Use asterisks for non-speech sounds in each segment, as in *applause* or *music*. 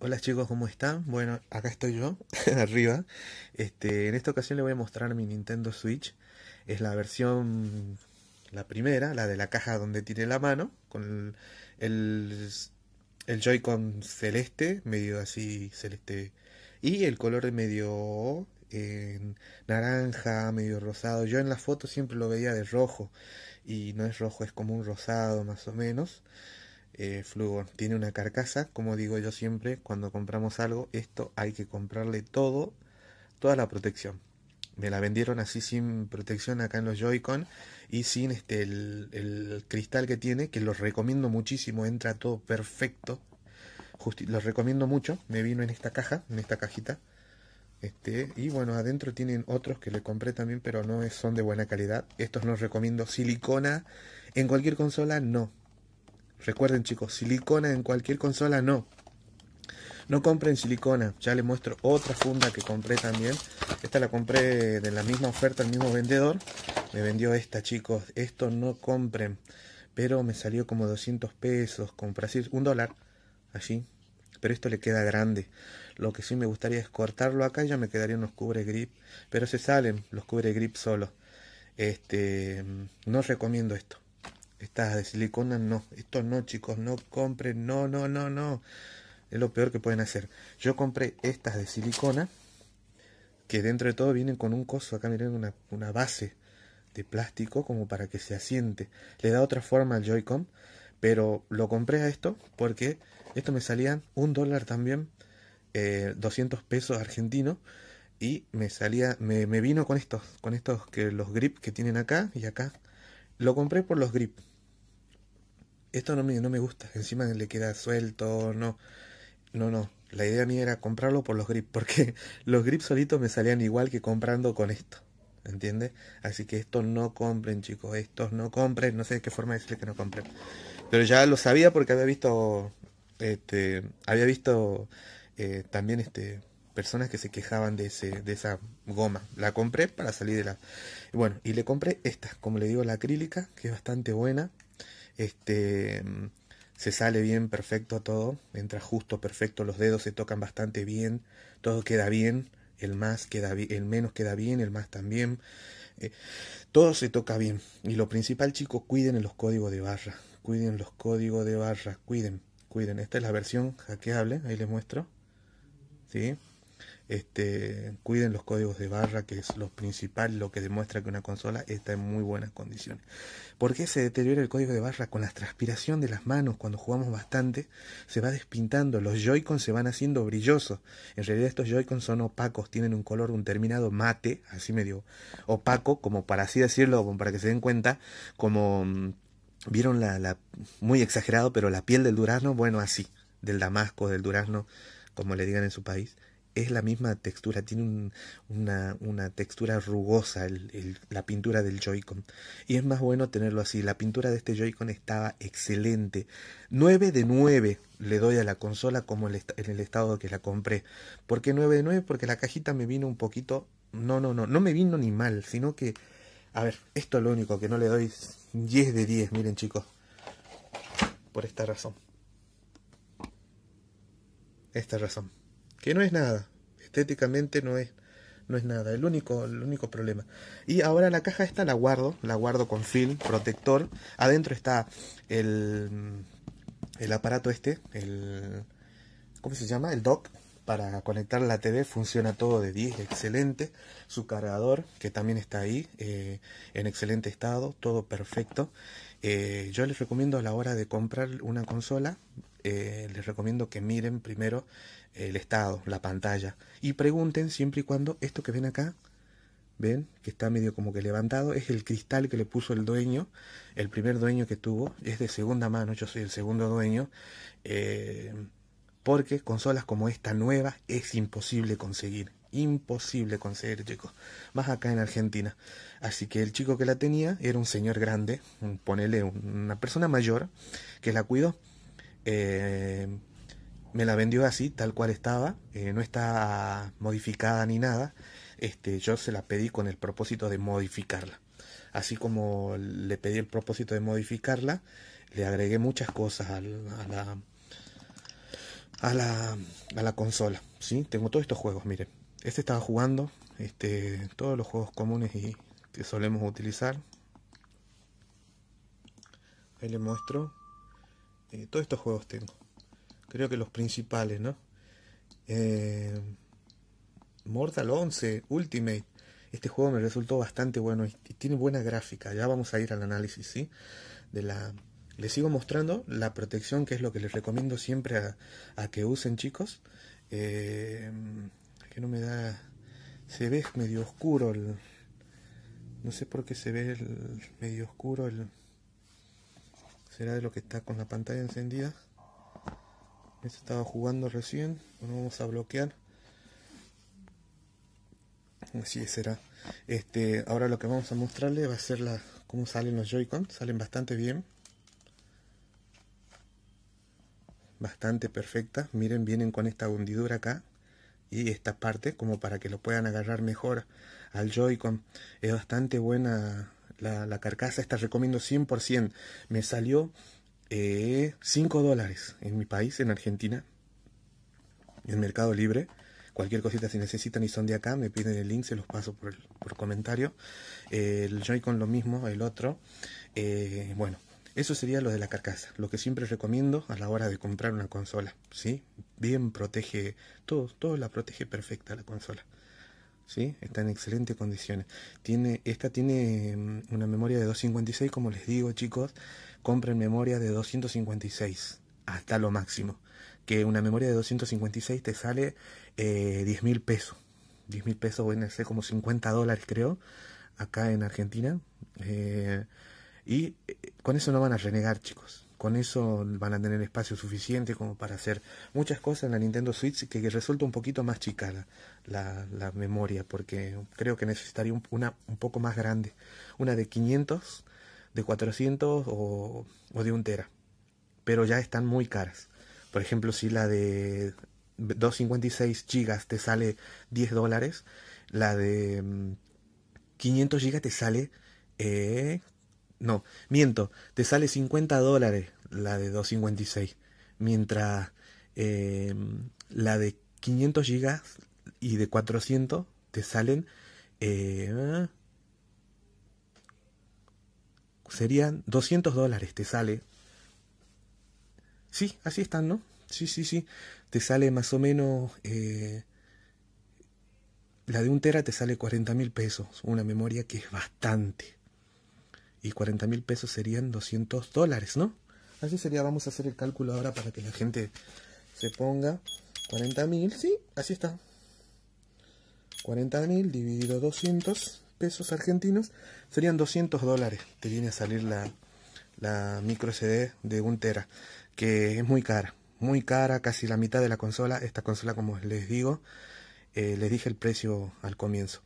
Hola chicos, ¿cómo están? Bueno, acá estoy yo, *laughs* arriba. Este, en esta ocasión les voy a mostrar mi Nintendo Switch. Es la versión, la primera, la de la caja donde tiene la mano, con el, Joy-Con celeste, medio así celeste, y el color medio eh, naranja, medio rosado. Yo en la foto siempre lo veía de rojo, y no es rojo, es como un rosado más o menos. Eh, tiene una carcasa, como digo yo siempre, cuando compramos algo, esto hay que comprarle todo, toda la protección. Me la vendieron así sin protección acá en los Joy-Con y sin este, el, cristal que tiene, que los recomiendo muchísimo, entra todo perfecto. Justi los recomiendo mucho, me vino en esta caja, en esta cajita. Este, y bueno, adentro tienen otros que le compré también, pero no son de buena calidad. Estos no recomiendo. Silicona en cualquier consola, no. Recuerden chicos, silicona en cualquier consola no. No compren silicona, ya les muestro otra funda que compré también. Esta la compré de la misma oferta, el mismo vendedor. Me vendió esta chicos, esto no compren. Pero me salió como 200 pesos, así. un dólar allí. Pero esto le queda grande. Lo que sí me gustaría es cortarlo acá y ya me quedarían unos cubre grip. Pero se salen los cubre grip solos. Este, mm, no recomiendo esto. Estas de silicona no, esto no chicos, no compren, no, no, no, no. Es lo peor que pueden hacer. Yo compré estas de silicona, que dentro de todo vienen con un coso, acá miren una, una base de plástico como para que se asiente. Le da otra forma al Joy-Con, pero lo compré a esto porque esto me salían un dólar también, 200 eh, pesos Argentino y me salía me, me, vino con estos con estos que los grips que tienen acá y acá lo compré por los grips. Esto no me, no me gusta, encima le queda suelto, no. No, no. La idea mía era comprarlo por los grips, *laughs* porque los grips solitos me salían igual que comprando con esto. ¿Entiendes? Así que estos no compren, chicos. Estos no compren. No sé de qué forma decirle que no compren. Pero ya lo sabía porque había visto. Este, había visto eh, también este personas que se quejaban de, ese, de esa goma. La compré para salir de la... Bueno, y le compré esta, como le digo, la acrílica, que es bastante buena. Este, se sale bien perfecto todo, entra justo perfecto, los dedos se tocan bastante bien, todo queda bien, el más queda bien, el menos queda bien, el más también. Eh, todo se toca bien. Y lo principal, chicos, cuiden los códigos de barra. Cuiden los códigos de barra. Cuiden, cuiden. Esta es la versión hackeable. Ahí les muestro. ¿Sí? Este, cuiden los códigos de barra, que es lo principal, lo que demuestra que una consola está en muy buenas condiciones. ¿Por qué se deteriora el código de barra? Con la transpiración de las manos, cuando jugamos bastante, se va despintando, los joy se van haciendo brillosos. En realidad estos joy son opacos, tienen un color, un terminado mate, así medio opaco, como para así decirlo, para que se den cuenta, como... Mm, vieron la, muy exagerado, pero la piel del durazno, bueno, así, del damasco, del durazno, como le digan en su país es la misma textura, tiene una, textura rugosa la pintura del Joy-Con. Y es más bueno tenerlo así. La pintura de este Joy-Con estaba excelente. 9 de 9 le doy a la consola como en el estado que la compré. ¿Por qué 9 de 9? Porque la cajita me vino un poquito... No, no, no, no me vino ni mal, sino que... A ver, esto es lo único que no le doy 10 de 10, miren chicos. Por esta razón. Esta razón que no es nada, estéticamente no es, no es nada, el único, el único problema. Y ahora la caja esta la guardo, la guardo con film, protector, adentro está el, el aparato este, el, ¿cómo se llama? El dock, para conectar la TV funciona todo de 10, excelente. Su cargador, que también está ahí, eh, en excelente estado, todo perfecto. Eh, yo les recomiendo a la hora de comprar una consola, eh, les recomiendo que miren primero el estado, la pantalla. Y pregunten siempre y cuando esto que ven acá, ven, que está medio como que levantado, es el cristal que le puso el dueño, el primer dueño que tuvo, es de segunda mano, yo soy el segundo dueño. Eh, porque consolas como esta nueva es imposible conseguir. Imposible conseguir, chicos. Más acá en Argentina. Así que el chico que la tenía era un señor grande, ponele una persona mayor, que la cuidó. Eh, me la vendió así, tal cual estaba, eh, no está modificada ni nada. Este, yo se la pedí con el propósito de modificarla. Así como le pedí el propósito de modificarla, le agregué muchas cosas a la, a la, consola. ¿sí? Tengo todos estos juegos, miren. Este estaba jugando, este, todos los juegos comunes y que solemos utilizar. Ahí le muestro. Eh, todos estos juegos tengo creo que los principales, ¿no? Eh, Mortal 11, Ultimate. Este juego me resultó bastante bueno y, tiene buena gráfica. Ya vamos a ir al análisis, ¿sí? De la... Les sigo mostrando la protección, que es lo que les recomiendo siempre a, que usen, chicos. Eh, que no me da... Se ve medio oscuro No sé por qué se ve medio oscuro el... ¿Será de lo que está con la pantalla encendida? estaba jugando recién. Lo vamos a bloquear. Así será. Este, ahora lo que vamos a mostrarle va a ser la, cómo salen los Joy-Con. Salen bastante bien. Bastante perfectas. Miren, vienen con esta hundidura acá y esta parte como para que lo puedan agarrar mejor al Joy-Con. Es bastante buena la, la, carcasa, esta recomiendo 100%. Me salió eh, 5 dólares en mi país, en Argentina, en Mercado Libre. Cualquier cosita si necesitan y son de acá, me piden el link, se los paso por, por comentario. el Joy-Con lo mismo, el otro. Eh, bueno, eso sería lo de la carcasa, lo que siempre recomiendo a la hora de comprar una consola, ¿sí? Bien protege, todo, todo la protege perfecta la consola. ¿Sí? Está en excelentes condiciones. Tiene, esta tiene mm, una memoria de 256, como les digo, chicos, compren memoria de 256 hasta lo máximo. Que una memoria de 256 te sale eh, 10 mil pesos. 10 mil pesos, bueno, ser como 50 dólares creo, acá en Argentina. Eh, y eh, con eso no van a renegar, chicos. Con eso van a tener espacio suficiente como para hacer muchas cosas en la Nintendo Switch que, resulta un poquito más chica la, memoria, porque creo que necesitaría una un poco más grande. Una de 500 de 400 o, de un tera. Pero ya están muy caras. Por ejemplo, si la de 256 gigas te sale 10 dólares, la de 500 mm, gigas te sale... Eh, no, miento, te sale 50 dólares la de 256. Mientras eh, la de 500 gigas y de 400 te salen eh, serían 200 dólares, te sale. Sí, así están, ¿no? Sí, sí, sí. Te sale más o menos... Eh, la de un tera te sale 40 mil pesos, una memoria que es bastante. Y 40 mil pesos serían 200 dólares, ¿no? Así sería, vamos a hacer el cálculo ahora para que la gente se ponga 40 mil, sí, así está. 40 mil dividido 200 pesos argentinos serían 200 dólares. Te viene a salir la, la micro cd de un tera, que es muy cara, muy cara, casi la mitad de la consola. Esta consola, como les digo, eh, les dije el precio al comienzo.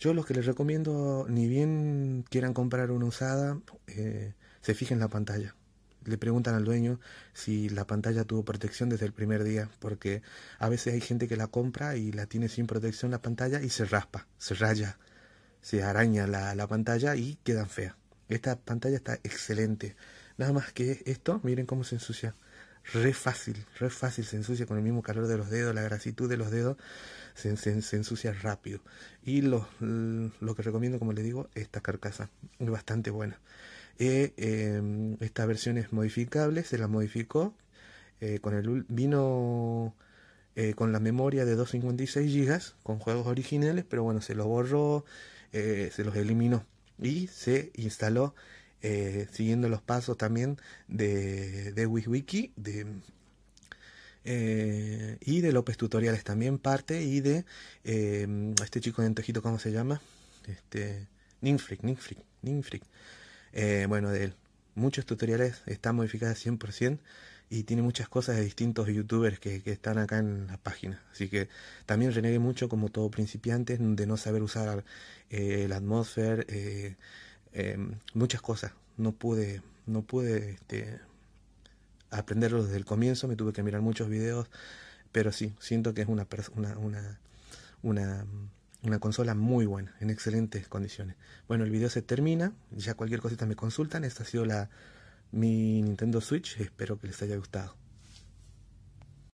Yo los que les recomiendo, ni bien quieran comprar una usada, eh, se fijen la pantalla. Le preguntan al dueño si la pantalla tuvo protección desde el primer día, porque a veces hay gente que la compra y la tiene sin protección la pantalla y se raspa, se raya se araña la, la pantalla y quedan feas. Esta pantalla está excelente. Nada más que esto, miren cómo se ensucia. Re fácil, re fácil se ensucia con el mismo calor de los dedos, la grasitud de los dedos se, se, ensucia rápido. Y lo, lo que recomiendo, como les digo, esta carcasa, es bastante buena. Eh, em, esta versión es modificable, se la modificó eh, con el vino eh, con la memoria de 256 GB con juegos originales, pero bueno, se lo borró eh, se los eliminó y se instaló eh, siguiendo los pasos también de, de de, eh, y de López Tutoriales también parte y de este chico de tejito ¿cómo se llama? Este, Ninfric, Ninfric, bueno, de él. Muchos tutoriales están modificados 100% y tiene muchas cosas de distintos youtubers que, están acá en la página. Así que también renegué mucho como todo principiante de no saber usar el eh, la atmósfera, eh, em, muchas cosas. No pude, no pude este, aprenderlo desde el comienzo, me tuve que mirar muchos videos, pero sí, siento que es una, una, una, una una consola muy buena, en excelentes condiciones. Bueno, el video se termina, ya cualquier cosita me consultan, esta ha sido la mi Nintendo Switch. Espero que les haya gustado.